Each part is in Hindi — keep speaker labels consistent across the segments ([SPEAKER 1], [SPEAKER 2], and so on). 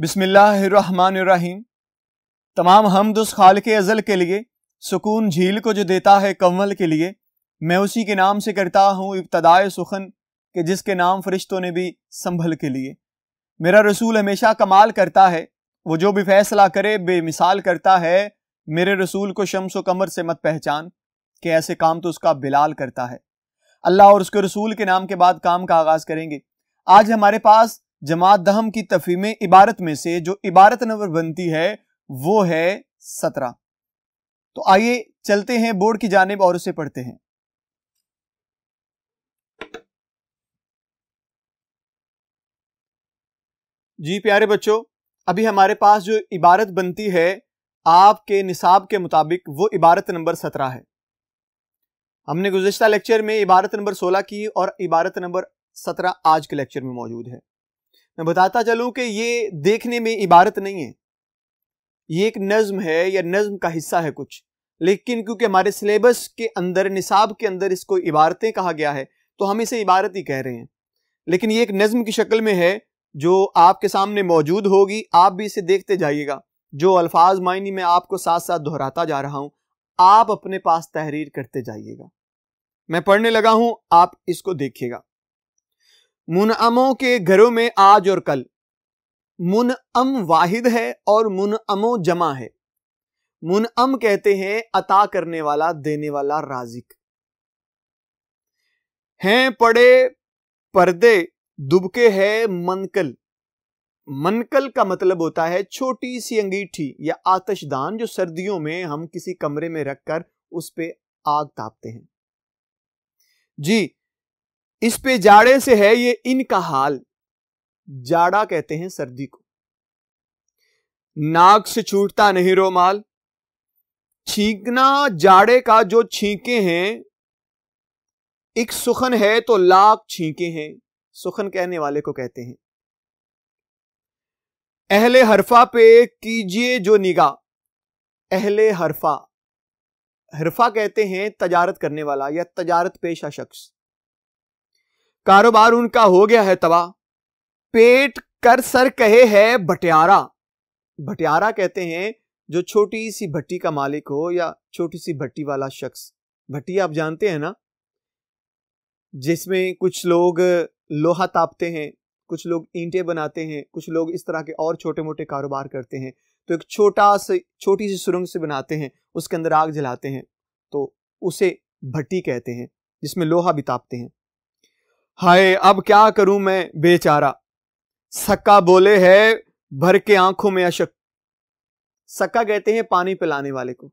[SPEAKER 1] बिसमीम तमाम हमद उस खाल के अज़ल के लिए सुकून झील को जो देता है कंवल के लिए मैं उसी के नाम से करता हूँ इब्तदाय सुखन के जिसके नाम फरिश्तों ने भी संभल के लिए मेरा रसूल हमेशा कमाल करता है वो जो भी फैसला करे बेमिसाल करता है मेरे रसूल को शम्स व कमर से मत पहचान के ऐसे काम तो उसका बिलाल करता है अल्लाह और उसके रसूल के नाम के बाद काम का आगाज़ करेंगे आज हमारे पास जमात दहम की तफीम इबारत में से जो इबारत नंबर बनती है वो है सत्रह तो आइए चलते हैं बोर्ड की जानब और उसे पढ़ते हैं जी प्यारे बच्चों अभी हमारे पास जो इबारत बनती है आपके निसाब के मुताबिक वो इबारत नंबर सत्रह है हमने गुजशत लेक्चर में इबारत नंबर सोलह की और इबारत नंबर सत्रह आज के लेक्चर में मौजूद है मैं बताता चलूं कि ये देखने में इबारत नहीं है ये एक नज्म है या नज़म का हिस्सा है कुछ लेकिन क्योंकि हमारे सिलेबस के अंदर निसाब के अंदर इसको इबारतें कहा गया है तो हम इसे इबारत ही कह रहे हैं लेकिन ये एक नज़्म की शक्ल में है जो आपके सामने मौजूद होगी आप भी इसे देखते जाइएगा जो अल्फाज मायने में आपको साथ साथ दोहराता जा रहा हूँ आप अपने पास तहरीर करते जाइएगा मैं पढ़ने लगा हूँ आप इसको देखिएगा मुनअमों के घरों में आज और कल मुनअम वाहिद है और मुनअमो जमा है मुनअम कहते हैं अता करने वाला देने वाला राजिक हैं पड़े पर्दे दुबके है मनकल मनकल का मतलब होता है छोटी सी अंगीठी या आतशदान जो सर्दियों में हम किसी कमरे में रखकर उस पर आग तापते हैं जी इस पे जाड़े से है ये इनका हाल जाड़ा कहते हैं सर्दी को नाक से छूटता नहीं रोमाल छींकना जाड़े का जो छींके हैं एक सुखन है तो लाख छींके हैं सुखन कहने वाले को कहते हैं अहले हरफा पे कीजिए जो निगाह अहले हरफा हरफा कहते हैं तजारत करने वाला या तजारत पेशा शख्स कारोबार उनका हो गया है तबाह पेट कर सर कहे है भटियारा भटियारा कहते हैं जो छोटी सी भट्टी का मालिक हो या छोटी सी भट्टी वाला शख्स भट्टी आप जानते हैं ना जिसमें कुछ लोग लोहा तापते हैं कुछ लोग ईंटे बनाते हैं कुछ लोग इस तरह के और छोटे मोटे कारोबार करते हैं तो एक छोटा से छोटी सी सुरंग से बनाते हैं उसके अंदर आग जलाते हैं तो उसे भट्टी कहते हैं जिसमें लोहा भी तापते हैं हाय अब क्या करूं मैं बेचारा सक्का बोले है भर के आंखों में अशक सक्का कहते हैं पानी पिलाने वाले को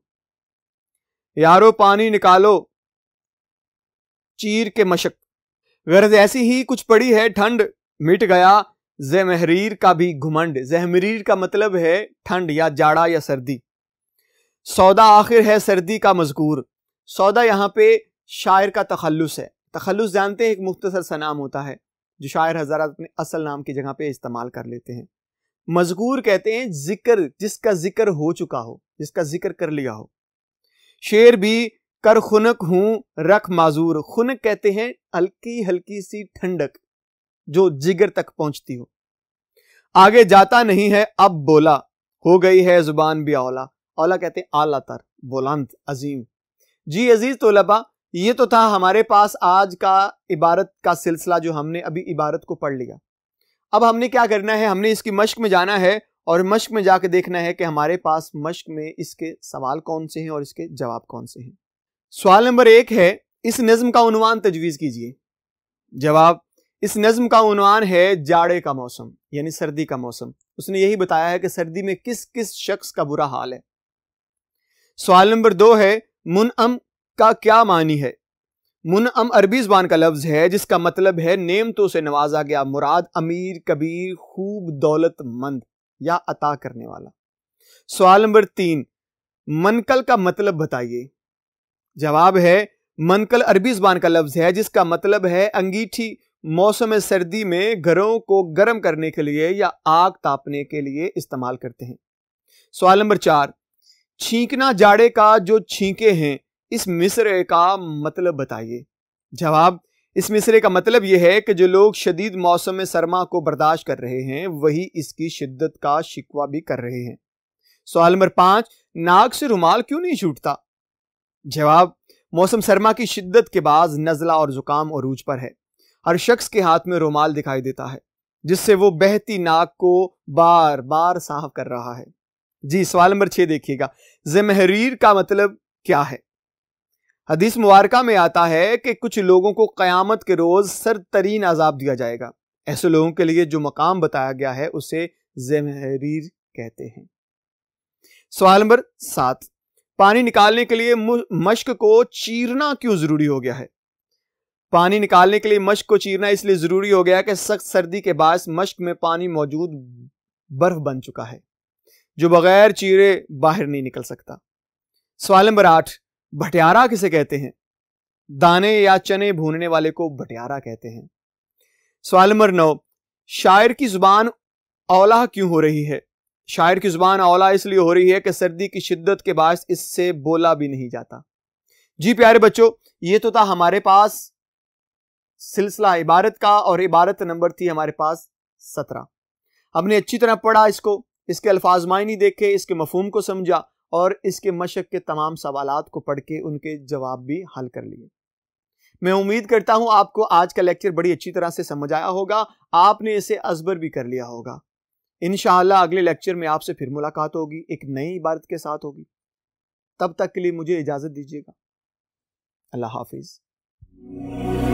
[SPEAKER 1] यारो पानी निकालो चीर के मशक गरज ऐसी ही कुछ पड़ी है ठंड मिट गया जहमहरीर का भी घुमंड जहमरीर का मतलब है ठंड या जाड़ा या सर्दी सौदा आखिर है सर्दी का मजकूर सौदा यहां पे शायर का तखलुस है तखलुस जानते हैं एक मुख्तसर सा नाम होता है जो शायर हज़ारा अपने असल नाम की जगह पे इस्तेमाल कर लेते हैं मजकूर कहते हैं जिक्र जिसका जिक्र हो चुका हो जिसका जिक्र कर लिया हो शेर भी कर खुनक हूं रख माजूर खुनक कहते हैं हल्की हल्की सी ठंडक जो जिगर तक पहुंचती हो आगे जाता नहीं है अब बोला हो गई है जुबान भी औला औला कहते हैं आला तर बोलांत अजीम जी अजीज तोलबा ये तो था हमारे पास आज का इबारत का सिलसिला जो हमने अभी इबारत को पढ़ लिया अब हमने क्या करना है हमने इसकी मश्क में जाना है और मश्क में जाके देखना है कि हमारे पास मश्क में इसके सवाल कौन से हैं और इसके जवाब कौन से हैं सवाल नंबर एक है इस नज्म का उनवान तजवीज़ कीजिए जवाब इस नज्म का उनवान है जाड़े का मौसम यानी सर्दी का मौसम उसने यही बताया है कि सर्दी में किस किस शख्स का बुरा हाल है सवाल नंबर दो है अम का क्या मानी है मुनअम अरबी जबान का लफ्ज़ है जिसका मतलब है नेमतों से नवाजा गया मुराद अमीर कबीर खूब दौलतमंद या अता करने वाला सवाल नंबर तीन मनकल का मतलब बताइए जवाब है मनकल अरबी जबान का लफ्ज़ है जिसका मतलब है अंगीठी मौसम सर्दी में घरों को गर्म करने के लिए या आग तापने के लिए इस्तेमाल करते हैं सवाल नंबर चार छींकना जाड़े का जो छींके हैं इस मिस्र का मतलब बताइए जवाब इस मिसरे का मतलब यह है कि जो लोग शदीद मौसम में सरमा को बर्दाश्त कर रहे हैं वही इसकी शिद्दत का शिकवा भी कर रहे हैं सवाल नंबर पांच नाक से रुमाल क्यों नहीं छूटता जवाब मौसम सरमा की शिद्दत के बाद नज़ला और ज़ुकाम और रूज पर है हर शख्स के हाथ में रुमाल दिखाई देता है जिससे वो बहती नाक को बार बार साफ कर रहा है जी सवाल नंबर छह देखिएगा जमहरीर का मतलब क्या है हदीस मुबारका में आता है कि कुछ लोगों को क़यामत के रोज़ सर तरीन आज़ाब दिया जाएगा ऐसे लोगों के लिए जो मकाम बताया गया है उसे जमहरीर कहते हैं सवाल नंबर सात पानी निकालने के लिए मश्क को चीरना क्यों ज़रूरी हो गया है पानी निकालने के लिए मश्क को चीरना इसलिए ज़रूरी हो गया कि सख्त सर्दी के बाद मश्क में पानी मौजूद बर्फ बन चुका है जो बगैर चीरे बाहर नहीं निकल सकता सवाल नंबर आठ भटियारा किसे कहते हैं दाने या चने भूनने वाले को भटियारा कहते हैं सवाल नंबर नौ शायर की जुबान औला क्यों हो रही है शायर की जुबान औला इसलिए हो रही है कि सर्दी की शिद्दत के बाद इससे बोला भी नहीं जाता जी प्यारे बच्चों ये तो था हमारे पास सिलसिला इबारत का और इबारत नंबर थी हमारे पास सत्रह हमने अच्छी तरह पढ़ा इसको इसके अल्फाज मायनी देखे इसके मफहम को समझा और इसके मशक के तमाम सवाल को पढ़ के उनके जवाब भी हल कर लिए मैं उम्मीद करता हूं आपको आज का लेक्चर बड़ी अच्छी तरह से समझ आया होगा आपने इसे असबर भी कर लिया होगा इन अगले लेक्चर में आपसे फिर मुलाकात होगी एक नई इबारत के साथ होगी तब तक के लिए मुझे इजाज़त दीजिएगा अल्लाह हाफिज़